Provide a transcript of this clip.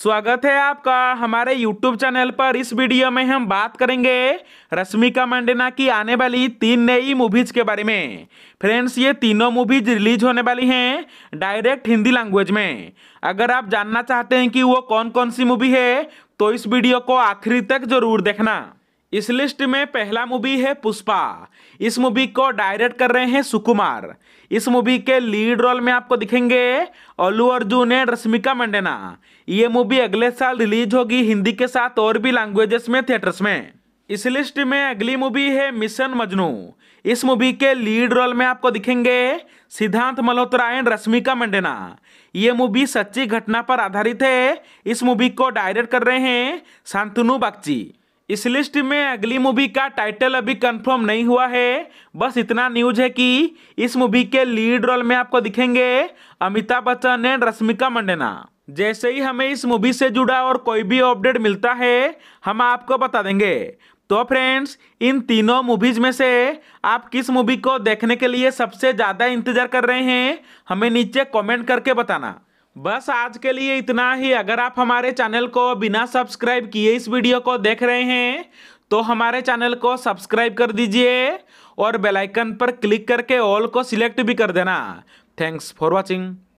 स्वागत है आपका हमारे YouTube चैनल पर इस वीडियो में हम बात करेंगे रश्मिका मंडेना की आने वाली तीन नई मूवीज के बारे में फ्रेंड्स ये तीनों मूवीज रिलीज होने वाली हैं डायरेक्ट हिंदी लैंग्वेज में अगर आप जानना चाहते हैं कि वो कौन कौन सी मूवी है तो इस वीडियो को आखिरी तक जरूर देखना इस लिस्ट में पहला मूवी है पुष्पा इस मूवी को डायरेक्ट कर रहे हैं सुकुमार इस मूवी के लीड रोल में आपको दिखेंगे अल्लू अर्जुन एंड रश्मिका मंडेना ये मूवी अगले साल रिलीज होगी हिंदी के साथ और भी लैंग्वेजेस में थिएटर्स में इस लिस्ट में अगली मूवी है मिशन मजनू इस मूवी के लीड रोल में आपको दिखेंगे सिद्धांत मल्होत्रा एंड रश्मिका मंडेना ये मूवी सच्ची घटना पर आधारित है इस मूवी को डायरेक्ट कर रहे हैं शांतनु बागची इस लिस्ट में अगली मूवी का टाइटल अभी कंफर्म नहीं हुआ है बस इतना न्यूज है कि इस मूवी के लीड रोल में आपको दिखेंगे अमिताभ बच्चन एंड रश्मिका मंडेना जैसे ही हमें इस मूवी से जुड़ा और कोई भी अपडेट मिलता है हम आपको बता देंगे तो फ्रेंड्स इन तीनों मूवीज में से आप किस मूवी को देखने के लिए सबसे ज़्यादा इंतजार कर रहे हैं हमें नीचे कॉमेंट करके बताना बस आज के लिए इतना ही अगर आप हमारे चैनल को बिना सब्सक्राइब किए इस वीडियो को देख रहे हैं तो हमारे चैनल को सब्सक्राइब कर दीजिए और बेल आइकन पर क्लिक करके ऑल को सिलेक्ट भी कर देना थैंक्स फॉर वाचिंग